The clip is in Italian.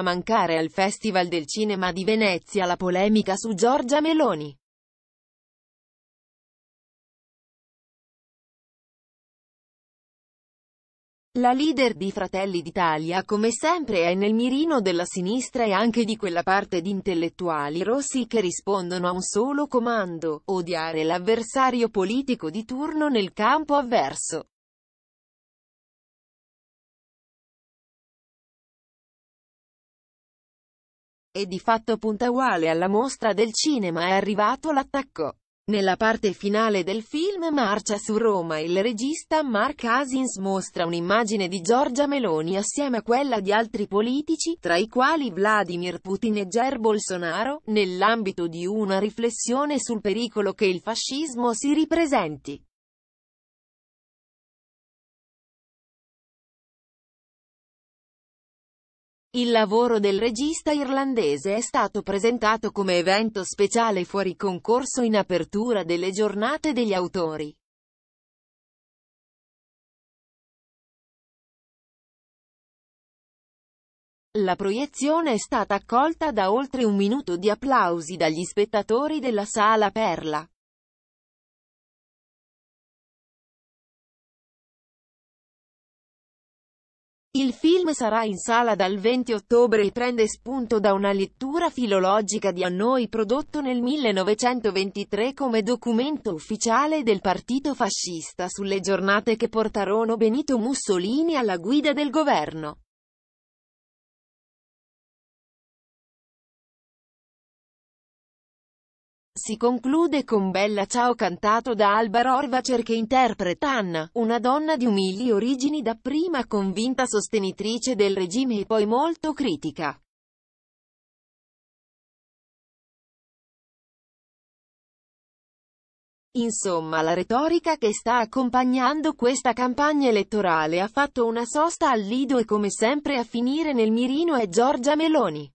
poteva mancare al Festival del Cinema di Venezia la polemica su Giorgia Meloni. La leader di Fratelli d'Italia come sempre è nel mirino della sinistra e anche di quella parte di intellettuali rossi che rispondono a un solo comando, odiare l'avversario politico di turno nel campo avverso. e di fatto punta uguale alla mostra del cinema è arrivato l'attacco. Nella parte finale del film Marcia su Roma il regista Mark Asins mostra un'immagine di Giorgia Meloni assieme a quella di altri politici, tra i quali Vladimir Putin e Jair Bolsonaro, nell'ambito di una riflessione sul pericolo che il fascismo si ripresenti. Il lavoro del regista irlandese è stato presentato come evento speciale fuori concorso in apertura delle giornate degli autori. La proiezione è stata accolta da oltre un minuto di applausi dagli spettatori della Sala Perla. Il film sarà in sala dal 20 ottobre e prende spunto da una lettura filologica di Annoi prodotto nel 1923 come documento ufficiale del partito fascista sulle giornate che portarono Benito Mussolini alla guida del governo. Si conclude con Bella Ciao cantato da Alba Rohrwacher che interpreta Anna, una donna di umili origini dapprima convinta sostenitrice del regime e poi molto critica. Insomma la retorica che sta accompagnando questa campagna elettorale ha fatto una sosta al Lido e come sempre a finire nel mirino è Giorgia Meloni.